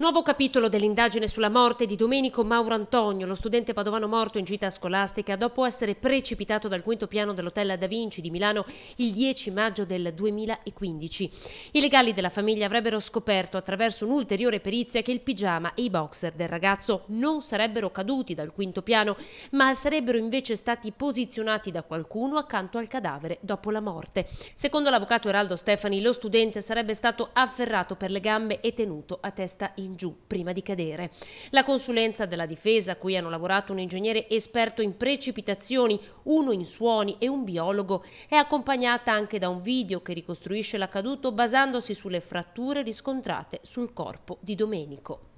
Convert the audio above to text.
Nuovo capitolo dell'indagine sulla morte di Domenico Mauro Antonio, lo studente padovano morto in gita scolastica dopo essere precipitato dal quinto piano dell'hotel Da Vinci di Milano il 10 maggio del 2015. I legali della famiglia avrebbero scoperto attraverso un'ulteriore perizia che il pigiama e i boxer del ragazzo non sarebbero caduti dal quinto piano, ma sarebbero invece stati posizionati da qualcuno accanto al cadavere dopo la morte. Secondo l'avvocato Eraldo Stefani, lo studente sarebbe stato afferrato per le gambe e tenuto a testa in in giù prima di cadere. La consulenza della difesa, a cui hanno lavorato un ingegnere esperto in precipitazioni, uno in suoni e un biologo, è accompagnata anche da un video che ricostruisce l'accaduto basandosi sulle fratture riscontrate sul corpo di Domenico.